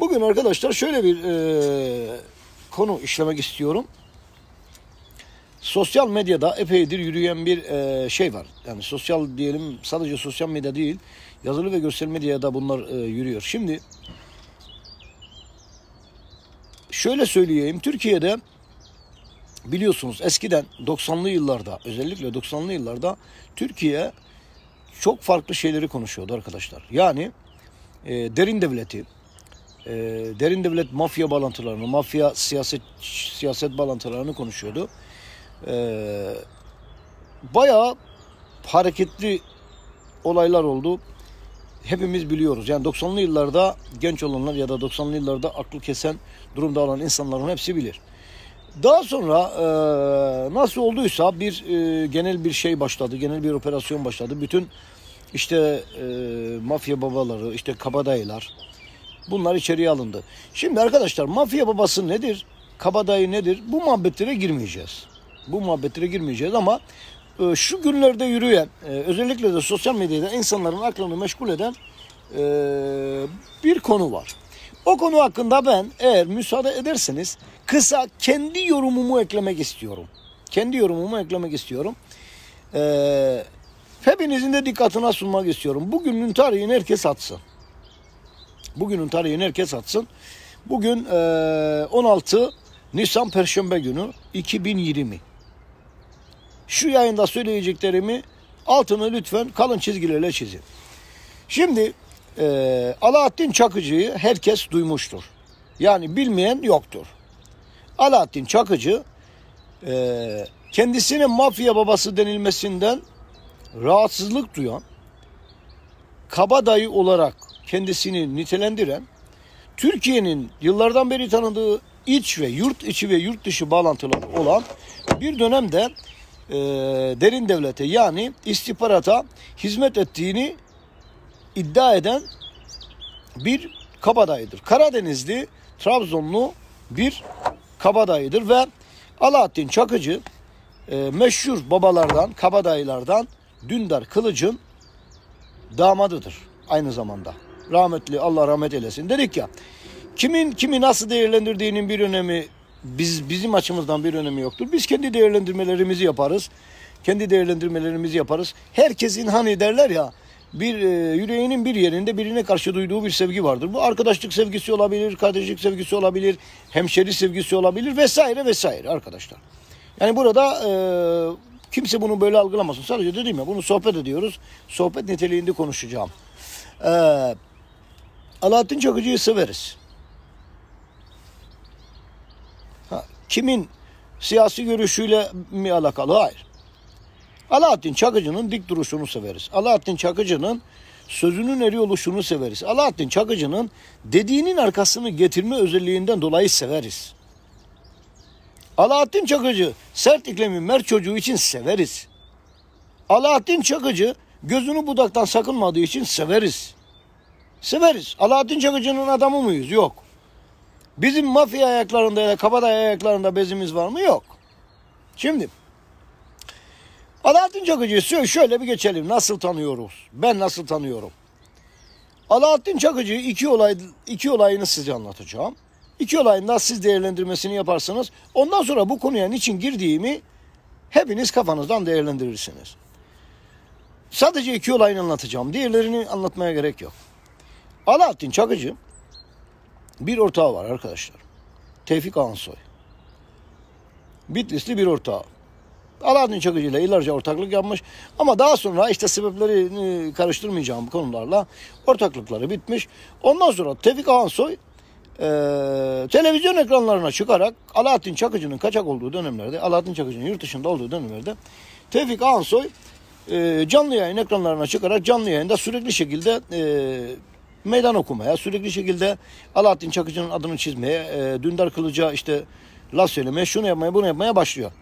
Bugün arkadaşlar şöyle bir e, konu işlemek istiyorum. Sosyal medyada epeydir yürüyen bir e, şey var. Yani sosyal diyelim sadece sosyal medya değil yazılı ve görsel medyada bunlar e, yürüyor. Şimdi şöyle söyleyeyim Türkiye'de biliyorsunuz eskiden 90'lı yıllarda özellikle 90'lı yıllarda Türkiye çok farklı şeyleri konuşuyordu arkadaşlar. Yani e, derin devleti, e, derin devlet mafya bağlantılarını, mafya siyaset siyaset bağlantılarını konuşuyordu. E, bayağı hareketli olaylar oldu. Hepimiz biliyoruz. Yani 90'lı yıllarda genç olanlar ya da 90'lı yıllarda aklı kesen durumda olan insanların hepsi bilir. Daha sonra e, nasıl olduysa bir e, genel bir şey başladı, genel bir operasyon başladı. Bütün işte e, mafya babaları, işte kabadayılar, Bunlar içeriye alındı. Şimdi arkadaşlar mafya babası nedir? Kabadayı nedir? Bu muhabbetlere girmeyeceğiz. Bu muhabbetlere girmeyeceğiz ama e, şu günlerde yürüyen e, özellikle de sosyal medyada insanların aklını meşgul eden e, bir konu var. O konu hakkında ben eğer müsaade ederseniz kısa kendi yorumumu eklemek istiyorum. Kendi yorumumu eklemek istiyorum. Ee, hepinizin de dikkatine sunmak istiyorum. Bugünün tarihini herkes atsın. Bugünün tarihini herkes atsın. Bugün 16 Nisan Perşembe günü 2020. Şu yayında söyleyeceklerimi altını lütfen kalın çizgilerle çizin. Şimdi Alaaddin Çakıcı'yı herkes duymuştur. Yani bilmeyen yoktur. Alaaddin Çakıcı e, mafya babası denilmesinden rahatsızlık duyan kabadayı olarak kendisini nitelendiren Türkiye'nin yıllardan beri tanıdığı iç ve yurt içi ve yurt dışı bağlantıları olan bir dönemde e, derin devlete yani istihbarata hizmet ettiğini iddia eden bir kabadayıdır. Karadenizli, Trabzonlu bir kabadayıdır ve Alaaddin Çakıcı e, meşhur babalardan, kabadayılardan Dündar Kılıç'ın damadıdır aynı zamanda rahmetli Allah rahmet eylesin dedik ya. Kimin kimi nasıl değerlendirdiğinin bir önemi biz bizim açımızdan bir önemi yoktur. Biz kendi değerlendirmelerimizi yaparız. Kendi değerlendirmelerimizi yaparız. Herkesin hani derler ya bir e, yüreğinin bir yerinde birine karşı duyduğu bir sevgi vardır. Bu arkadaşlık sevgisi olabilir, kardeşlik sevgisi olabilir, hemşeri sevgisi olabilir vesaire vesaire arkadaşlar. Yani burada e, kimse bunu böyle algılamasın. Sadece dedim ya bunu sohbet ediyoruz. Sohbet niteliğinde konuşacağım. Eee Alaaddin Çakıcı'yı severiz. Ha, kimin siyasi görüşüyle mi alakalı? Hayır. Alaaddin Çakıcı'nın dik duruşunu severiz. Alaaddin Çakıcı'nın sözünün eri oluşunu severiz. Alaaddin Çakıcı'nın dediğinin arkasını getirme özelliğinden dolayı severiz. Alaaddin Çakıcı sert iklimin mert çocuğu için severiz. Alaaddin Çakıcı gözünü budaktan sakınmadığı için severiz. Severiz. Alaaddin Çakıcı'nın adamı mıyız? Yok. Bizim mafya ayaklarında ya da kabadayı ayaklarında bezimiz var mı? Yok. Şimdi Alaaddin Çakıcı'yı şöyle bir geçelim. Nasıl tanıyoruz? Ben nasıl tanıyorum? Alaaddin Çakıcı iki, olay, iki olayını size anlatacağım. İki olayın nasıl siz değerlendirmesini yaparsınız? ondan sonra bu konuya niçin girdiğimi hepiniz kafanızdan değerlendirirsiniz. Sadece iki olayını anlatacağım. Diğerlerini anlatmaya gerek yok. Alaaddin Çakıcı bir ortağı var arkadaşlar. Tevfik Ansoy. Bitlisli bir ortağı. Alaaddin Çakıcı ile yıllarca ortaklık yapmış ama daha sonra işte sebepleri karıştırmayacağım konularla ortaklıkları bitmiş. Ondan sonra Tevfik Ansoy e, televizyon ekranlarına çıkarak Alaaddin Çakıcı'nın kaçak olduğu dönemlerde, Alaaddin Çakıcı'nın yurt dışında olduğu dönemlerde Tevfik Ansoy e, canlı yayın ekranlarına çıkarak canlı yayında sürekli şekilde e, meydan okumaya, sürekli şekilde Alaaddin Çakıcı'nın adını çizmeye, e, Dündar Kılıca işte laf söylemeye, şunu yapmaya, bunu yapmaya başlıyor.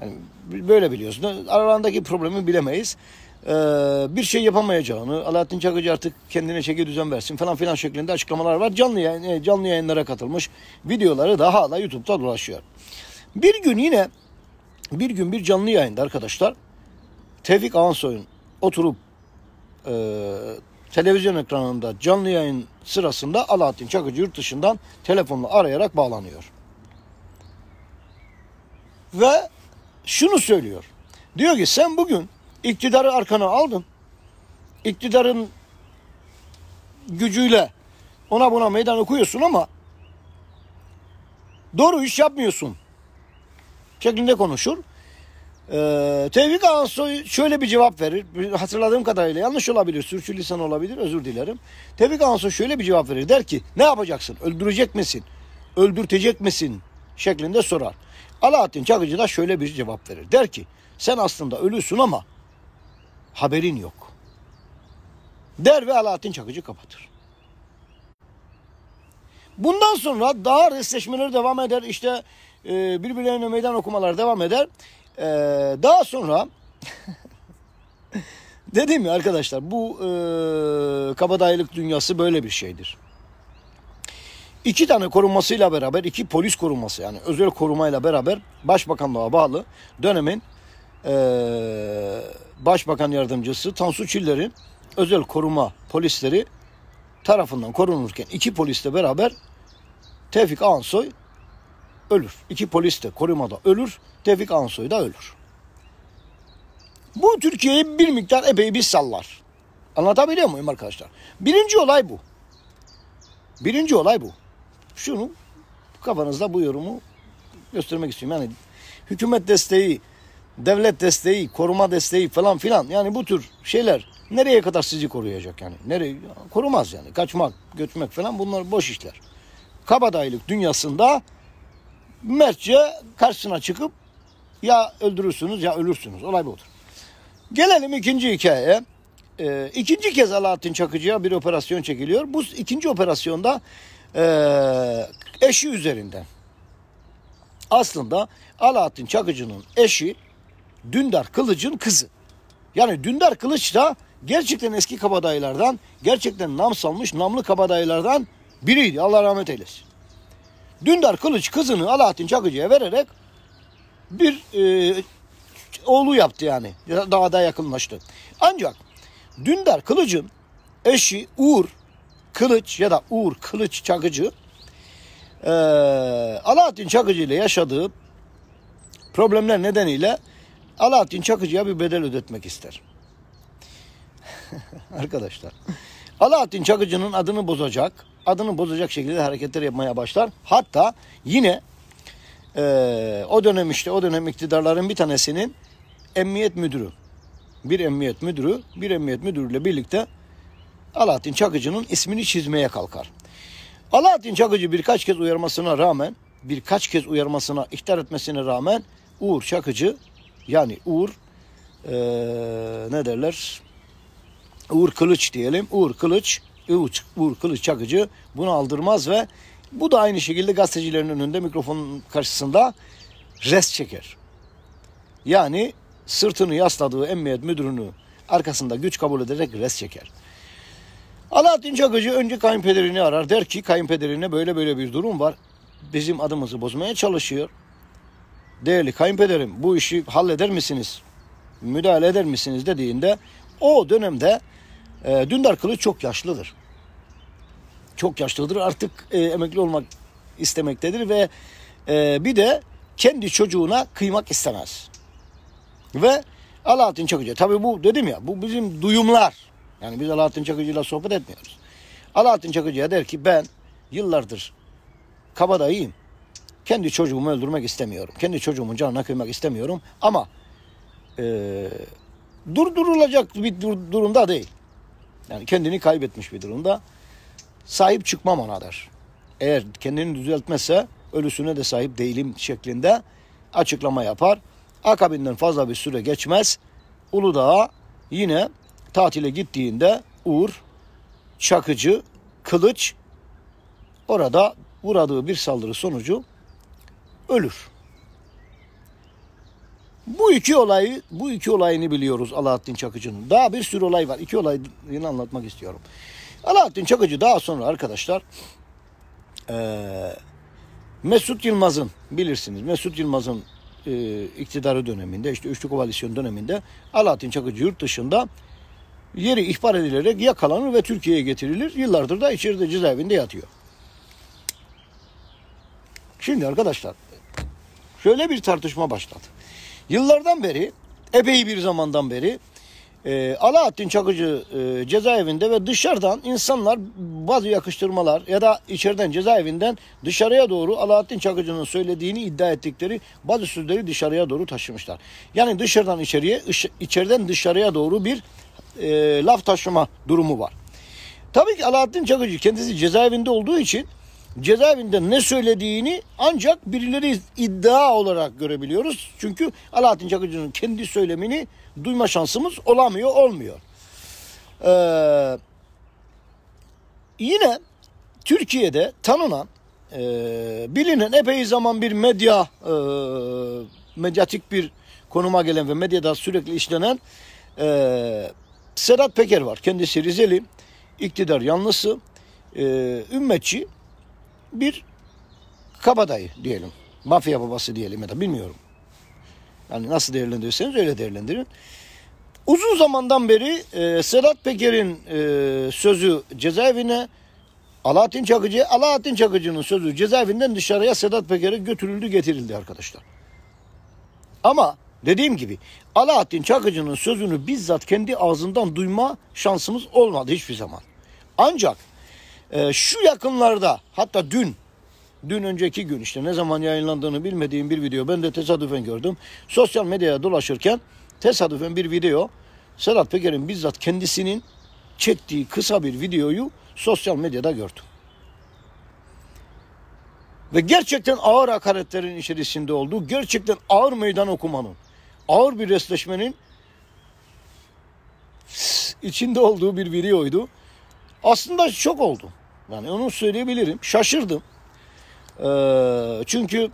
Yani böyle biliyorsun. Aralarındaki problemi bilemeyiz. Ee, bir şey yapamayacağını, Alaaddin Çakıcı artık kendine çeki düzen versin falan filan şeklinde açıklamalar var. Canlı yayın, e, canlı yayınlara katılmış. Videoları daha hala YouTube'da dolaşıyor. Bir gün yine bir gün bir canlı yayında arkadaşlar Tevfik Ağansoy'un oturup e, televizyon ekranında canlı yayın sırasında Alaaddin Çakıcı yurt dışından telefonla arayarak bağlanıyor. Ve şunu söylüyor. Diyor ki sen bugün iktidarı arkana aldın. İktidarın gücüyle ona buna meydan okuyorsun ama doğru iş yapmıyorsun şeklinde konuşur. Ee, Tevfik Ağansoy şöyle bir cevap verir. Hatırladığım kadarıyla yanlış olabilir, sürçülisan olabilir, özür dilerim. Tevfik Ağansoy şöyle bir cevap verir. Der ki ne yapacaksın? Öldürecek misin? Öldürtecek misin? Şeklinde sorar. Alaaddin Çakıcı da şöyle bir cevap verir. Der ki sen aslında ölüsün ama haberin yok. Der ve Alaaddin Çakıcı kapatır. Bundan sonra daha resleşmeler devam eder. İşte e, birbirlerine meydan okumalar devam eder. Ee, daha sonra dedim ya arkadaşlar bu e, kabadayılık dünyası böyle bir şeydir. İki tane korumasıyla beraber iki polis koruması yani özel korumayla beraber başbakanlığa bağlı dönemin e, başbakan yardımcısı Tansu Çiller'in özel koruma polisleri tarafından korunurken iki polisle beraber Tevfik Ansoy ölür. İki polis de korumada ölür. Tevfik Ansoy da ölür. Bu Türkiye'yi bir miktar epey bir sallar. Anlatabiliyor muyum arkadaşlar? Birinci olay bu. Birinci olay bu. Şunu kafanızda bu yorumu göstermek istiyorum. Yani hükümet desteği, devlet desteği, koruma desteği falan filan yani bu tür şeyler nereye kadar sizi koruyacak yani? Nereye korumaz yani. Kaçmak, götmek falan bunlar boş işler kabadayılık dünyasında mertçe karşısına çıkıp ya öldürürsünüz ya ölürsünüz. Olay budur. Gelelim ikinci hikayeye. Ee, ikinci kez Alaaddin Çakıcı'ya bir operasyon çekiliyor. Bu ikinci operasyonda e, eşi üzerinden. Aslında Alaaddin Çakıcı'nın eşi Dündar Kılıç'ın kızı. Yani Dündar Kılıç da gerçekten eski kabadayılardan, gerçekten nam salmış namlı kabadayılardan biriydi. Allah rahmet eylesin. Dündar Kılıç kızını Alaaddin Çakıcı'ya vererek bir e, oğlu yaptı yani. Daha da yakınlaştı. Ancak Dündar Kılıç'ın eşi Uğur Kılıç ya da Uğur Kılıç Çakıcı e, Alaaddin Çakıcı ile yaşadığı problemler nedeniyle Alaaddin Çakıcı'ya bir bedel ödetmek ister. Arkadaşlar Alaaddin Çakıcı'nın adını bozacak adını bozacak şekilde hareketler yapmaya başlar. Hatta yine e, o dönem işte o dönem iktidarların bir tanesinin emniyet müdürü, bir emniyet müdürü, bir emniyet müdürüyle birlikte Alaaddin Çakıcı'nın ismini çizmeye kalkar. Alaaddin Çakıcı birkaç kez uyarmasına rağmen, birkaç kez uyarmasına, ihtar etmesine rağmen Uğur Çakıcı yani Uğur e, ne derler? Uğur Kılıç diyelim. Uğur Kılıç Uğur, Uğur Kılıç Çakıcı bunu aldırmaz ve bu da aynı şekilde gazetecilerin önünde mikrofonun karşısında rest çeker. Yani sırtını yasladığı emniyet müdürünü arkasında güç kabul ederek rest çeker. Alaaddin Çakıcı önce kayınpederini arar. Der ki kayınpederine böyle böyle bir durum var. Bizim adımızı bozmaya çalışıyor. Değerli kayınpederim bu işi halleder misiniz? Müdahale eder misiniz dediğinde o dönemde e, Dündar Kılıç çok yaşlıdır. Çok yaşlıdır. Artık e, emekli olmak istemektedir ve e, bir de kendi çocuğuna kıymak istemez. Ve Alaaddin Çakıcı. Tabii bu dedim ya bu bizim duyumlar. Yani biz Alaaddin Çakıcı'yla sohbet etmiyoruz. Alaaddin Çakıcı'ya der ki ben yıllardır kabadayıyım. Kendi çocuğumu öldürmek istemiyorum. Kendi çocuğumun canına kıymak istemiyorum. Ama e, durdurulacak bir dur- durumda değil. Yani kendini kaybetmiş bir durumda. Sahip çıkmam ona der. Eğer kendini düzeltmezse ölüsüne de sahip değilim şeklinde açıklama yapar. Akabinden fazla bir süre geçmez. Uludağ'a yine tatile gittiğinde Uğur, Çakıcı, Kılıç orada uğradığı bir saldırı sonucu ölür. Bu iki olayı, bu iki olayını biliyoruz Alaaddin Çakıcı'nın. Daha bir sürü olay var. İki olayını anlatmak istiyorum. Alaaddin Çakıcı daha sonra arkadaşlar e, Mesut Yılmaz'ın bilirsiniz Mesut Yılmaz'ın e, iktidarı döneminde işte üçlü koalisyon döneminde Alaaddin Çakıcı yurt dışında yeri ihbar edilerek yakalanır ve Türkiye'ye getirilir. Yıllardır da içeride cezaevinde yatıyor. Şimdi arkadaşlar şöyle bir tartışma başladı. Yıllardan beri, epey bir zamandan beri e, Alaaddin Çakıcı e, cezaevinde ve dışarıdan insanlar bazı yakıştırmalar ya da içeriden cezaevinden dışarıya doğru Alaaddin Çakıcı'nın söylediğini iddia ettikleri bazı sözleri dışarıya doğru taşımışlar. Yani dışarıdan içeriye, içeriden dışarıya doğru bir e, laf taşıma durumu var. Tabii ki Alaaddin Çakıcı kendisi cezaevinde olduğu için cezaevinde ne söylediğini ancak birileri iddia olarak görebiliyoruz. Çünkü Alaaddin Çakıcı'nın kendi söylemini duyma şansımız olamıyor, olmuyor. Ee, yine Türkiye'de tanınan, e, bilinen epey zaman bir medya, e, medyatik bir konuma gelen ve medyada sürekli işlenen e, Sedat Peker var. Kendisi Rizeli, iktidar yanlısı, e, ümmetçi bir kabadayı diyelim. Mafya babası diyelim ya da bilmiyorum. Yani nasıl değerlendirirseniz öyle değerlendirin. Uzun zamandan beri e, Sedat Peker'in e, sözü cezaevine Alaaddin Çakıcı, Alaaddin Çakıcı'nın sözü cezaevinden dışarıya Sedat Peker'e götürüldü getirildi arkadaşlar. Ama dediğim gibi Alaaddin Çakıcı'nın sözünü bizzat kendi ağzından duyma şansımız olmadı hiçbir zaman. Ancak ee, şu yakınlarda hatta dün dün önceki gün işte ne zaman yayınlandığını bilmediğim bir video ben de tesadüfen gördüm. Sosyal medyaya dolaşırken tesadüfen bir video Sedat Peker'in bizzat kendisinin çektiği kısa bir videoyu sosyal medyada gördüm. Ve gerçekten ağır hakaretlerin içerisinde olduğu, gerçekten ağır meydan okumanın, ağır bir resleşmenin içinde olduğu bir videoydu. Aslında çok oldu. Yani onu söyleyebilirim. Şaşırdım. Ee, çünkü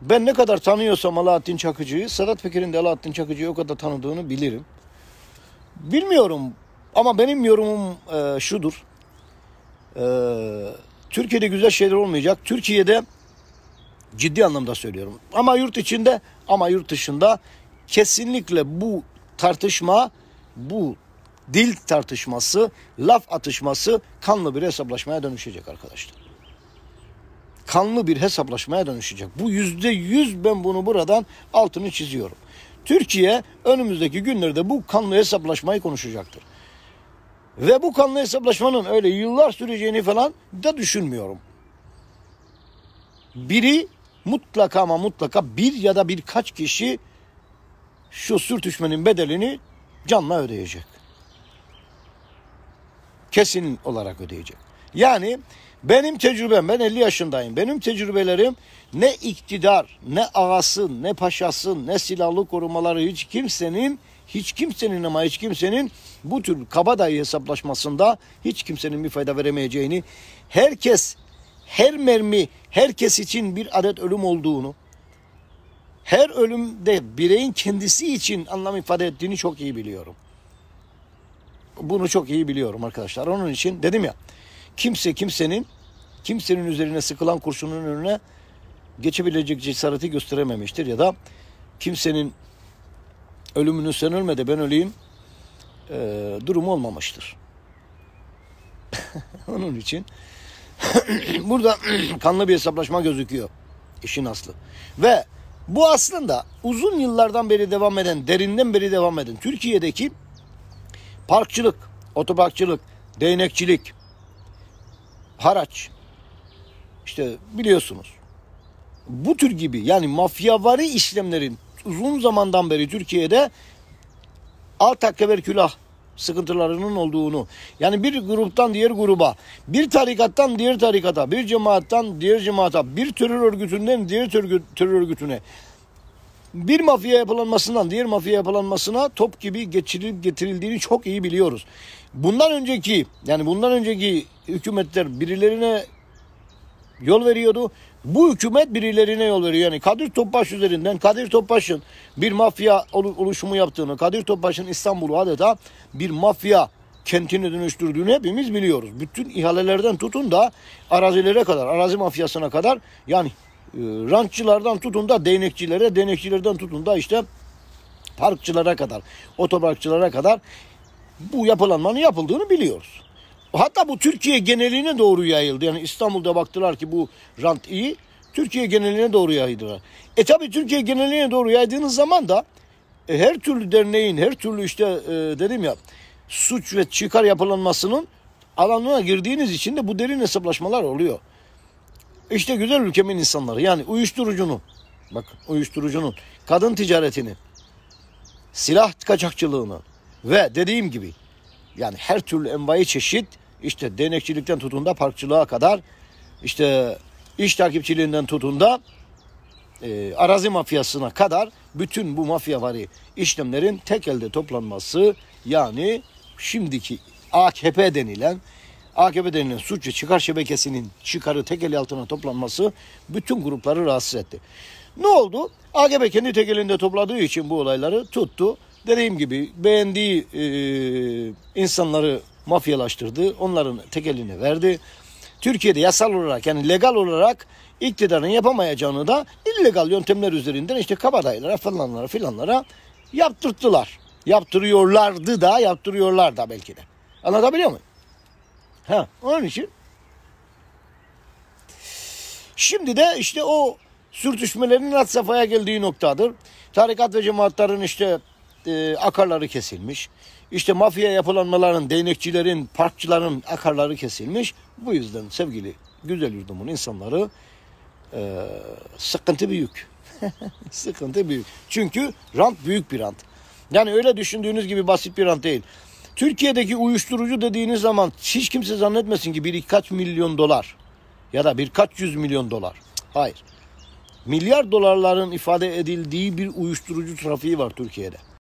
ben ne kadar tanıyorsam Alaaddin Çakıcı'yı, Sedat Peker'in de Alaaddin Çakıcı'yı o kadar tanıdığını bilirim. Bilmiyorum ama benim yorumum e, şudur. E, Türkiye'de güzel şeyler olmayacak. Türkiye'de ciddi anlamda söylüyorum. Ama yurt içinde ama yurt dışında kesinlikle bu tartışma, bu dil tartışması, laf atışması kanlı bir hesaplaşmaya dönüşecek arkadaşlar. Kanlı bir hesaplaşmaya dönüşecek. Bu yüzde yüz ben bunu buradan altını çiziyorum. Türkiye önümüzdeki günlerde bu kanlı hesaplaşmayı konuşacaktır. Ve bu kanlı hesaplaşmanın öyle yıllar süreceğini falan da düşünmüyorum. Biri mutlaka ama mutlaka bir ya da birkaç kişi şu sürtüşmenin bedelini canla ödeyecek kesin olarak ödeyecek. Yani benim tecrübem ben 50 yaşındayım. Benim tecrübelerim ne iktidar, ne ağasın, ne paşasın, ne silahlı korumaları hiç kimsenin hiç kimsenin ama hiç kimsenin bu tür kabadayı hesaplaşmasında hiç kimsenin bir fayda veremeyeceğini, herkes her mermi herkes için bir adet ölüm olduğunu, her ölümde bireyin kendisi için anlam ifade ettiğini çok iyi biliyorum. Bunu çok iyi biliyorum arkadaşlar. Onun için dedim ya kimse kimsenin kimsenin üzerine sıkılan kurşunun önüne geçebilecek cesareti gösterememiştir ya da kimsenin ölümünü sen ölme de ben öleyim e, durumu olmamıştır. Onun için burada kanlı bir hesaplaşma gözüküyor işin aslı. Ve bu aslında uzun yıllardan beri devam eden, derinden beri devam eden Türkiye'deki Parkçılık, otoparkçılık, değnekçilik, haraç. İşte biliyorsunuz. Bu tür gibi yani mafyavari işlemlerin uzun zamandan beri Türkiye'de alt hakkeber külah sıkıntılarının olduğunu yani bir gruptan diğer gruba bir tarikattan diğer tarikata bir cemaattan diğer cemaata bir terör örgütünden diğer terör örgütüne bir mafya yapılanmasından diğer mafya yapılanmasına top gibi geçirilip getirildiğini çok iyi biliyoruz. Bundan önceki yani bundan önceki hükümetler birilerine yol veriyordu. Bu hükümet birilerine yol veriyor. Yani Kadir Topbaş üzerinden Kadir Topbaş'ın bir mafya oluşumu yaptığını, Kadir Topbaş'ın İstanbul'u adeta bir mafya kentini dönüştürdüğünü hepimiz biliyoruz. Bütün ihalelerden tutun da arazilere kadar, arazi mafyasına kadar yani e, rantçılardan tutun da değnekçilere, değnekçilerden tutun da işte parkçılara kadar, otoparkçılara kadar bu yapılanmanın yapıldığını biliyoruz. Hatta bu Türkiye geneline doğru yayıldı. Yani İstanbul'da baktılar ki bu rant iyi. Türkiye geneline doğru yaydılar. E tabi Türkiye geneline doğru yaydığınız zaman da e, her türlü derneğin, her türlü işte e, dedim ya suç ve çıkar yapılanmasının alanına girdiğiniz için de bu derin hesaplaşmalar oluyor. İşte güzel ülkemin insanları yani uyuşturucunun bak uyuşturucunun kadın ticaretini silah kaçakçılığını ve dediğim gibi yani her türlü envai çeşit işte denekçilikten tutun da parkçılığa kadar işte iş takipçiliğinden tutun da e, arazi mafyasına kadar bütün bu mafyavari işlemlerin tek elde toplanması yani şimdiki AKP denilen AKP denilen suç ve çıkar şebekesinin çıkarı tek el altına toplanması bütün grupları rahatsız etti. Ne oldu? AKP kendi tek elinde topladığı için bu olayları tuttu. Dediğim gibi beğendiği e, insanları mafyalaştırdı. Onların tek eline verdi. Türkiye'de yasal olarak yani legal olarak iktidarın yapamayacağını da illegal yöntemler üzerinden işte kabadayılara falanlara filanlara yaptırttılar. Yaptırıyorlardı da yaptırıyorlar da belki de. Anlatabiliyor muyum? Ha, onun için şimdi de işte o sürtüşmelerin at safhaya geldiği noktadır. Tarikat ve cemaatlerin işte e, akarları kesilmiş. İşte mafya yapılanmaların, değnekçilerin, parkçıların akarları kesilmiş. Bu yüzden sevgili güzel yurdumun insanları e, sıkıntı büyük. sıkıntı büyük. Çünkü rant büyük bir rant. Yani öyle düşündüğünüz gibi basit bir rant değil. Türkiye'deki uyuşturucu dediğiniz zaman hiç kimse zannetmesin ki birkaç milyon dolar ya da birkaç yüz milyon dolar. Hayır. Milyar dolarların ifade edildiği bir uyuşturucu trafiği var Türkiye'de.